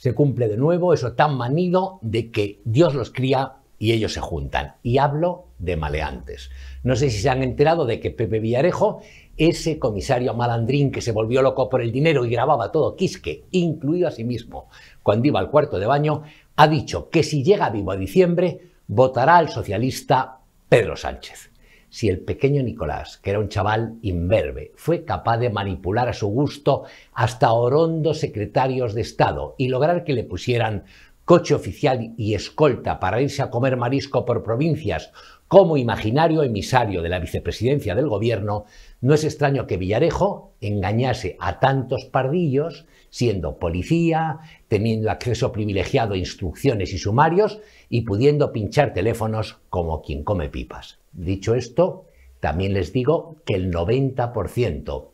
se cumple de nuevo eso tan manido de que Dios los cría y ellos se juntan. Y hablo de maleantes. No sé si se han enterado de que Pepe Villarejo, ese comisario malandrín que se volvió loco por el dinero y grababa todo quisque, incluido a sí mismo, cuando iba al cuarto de baño, ha dicho que si llega vivo a diciembre, votará al socialista Pedro Sánchez si el pequeño Nicolás, que era un chaval imberbe, fue capaz de manipular a su gusto hasta orondos secretarios de Estado y lograr que le pusieran coche oficial y escolta para irse a comer marisco por provincias como imaginario emisario de la vicepresidencia del gobierno, no es extraño que Villarejo engañase a tantos pardillos, siendo policía, teniendo acceso privilegiado a instrucciones y sumarios y pudiendo pinchar teléfonos como quien come pipas. Dicho esto, también les digo que el 90%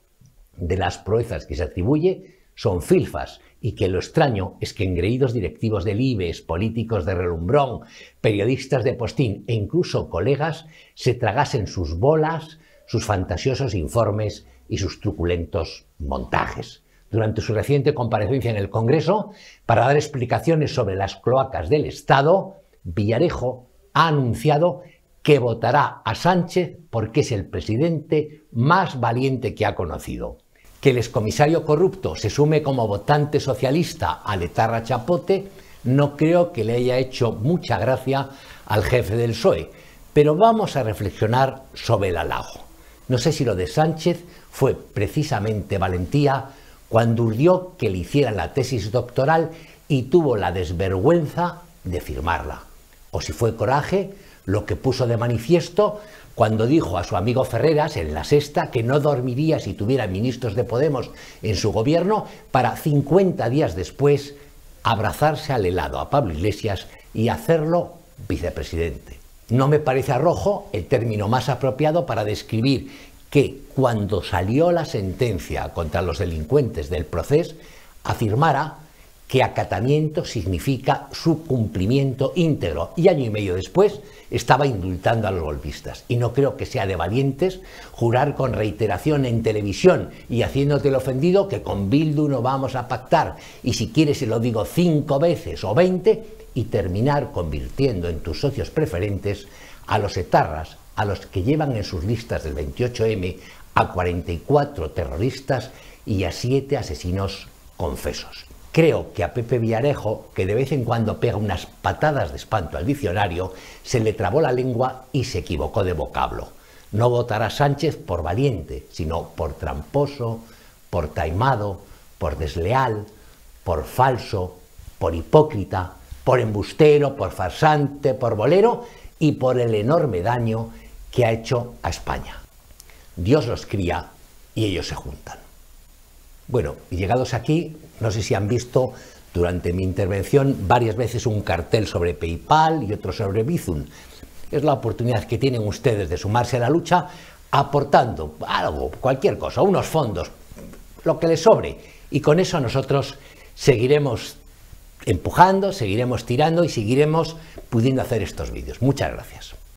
de las proezas que se atribuye son filfas y que lo extraño es que engreídos directivos del IBES, políticos de relumbrón, periodistas de postín e incluso colegas se tragasen sus bolas, sus fantasiosos informes y sus truculentos montajes. Durante su reciente comparecencia en el Congreso, para dar explicaciones sobre las cloacas del Estado, Villarejo ha anunciado que votará a Sánchez porque es el presidente más valiente que ha conocido. Que el excomisario corrupto se sume como votante socialista a Letarra Chapote no creo que le haya hecho mucha gracia al jefe del PSOE, pero vamos a reflexionar sobre el halago. No sé si lo de Sánchez fue precisamente valentía cuando urdió que le hicieran la tesis doctoral y tuvo la desvergüenza de firmarla, o si fue coraje lo que puso de manifiesto cuando dijo a su amigo Ferreras en la sexta que no dormiría si tuviera ministros de Podemos en su gobierno, para 50 días después abrazarse al helado a Pablo Iglesias y hacerlo vicepresidente. No me parece Rojo el término más apropiado para describir que cuando salió la sentencia contra los delincuentes del proceso, afirmara que acatamiento significa su cumplimiento íntegro. Y año y medio después estaba indultando a los golpistas. Y no creo que sea de valientes jurar con reiteración en televisión y haciéndote el ofendido que con Bildu no vamos a pactar. Y si quieres se lo digo cinco veces o veinte y terminar convirtiendo en tus socios preferentes a los etarras, a los que llevan en sus listas del 28M a 44 terroristas y a 7 asesinos confesos. Creo que a Pepe Villarejo, que de vez en cuando pega unas patadas de espanto al diccionario, se le trabó la lengua y se equivocó de vocablo. No votará Sánchez por valiente, sino por tramposo, por taimado, por desleal, por falso, por hipócrita, por embustero, por farsante, por bolero y por el enorme daño que ha hecho a España. Dios los cría y ellos se juntan. Bueno, llegados aquí, no sé si han visto durante mi intervención varias veces un cartel sobre PayPal y otro sobre Bizum. Es la oportunidad que tienen ustedes de sumarse a la lucha aportando algo, cualquier cosa, unos fondos, lo que les sobre. Y con eso nosotros seguiremos empujando, seguiremos tirando y seguiremos pudiendo hacer estos vídeos. Muchas gracias.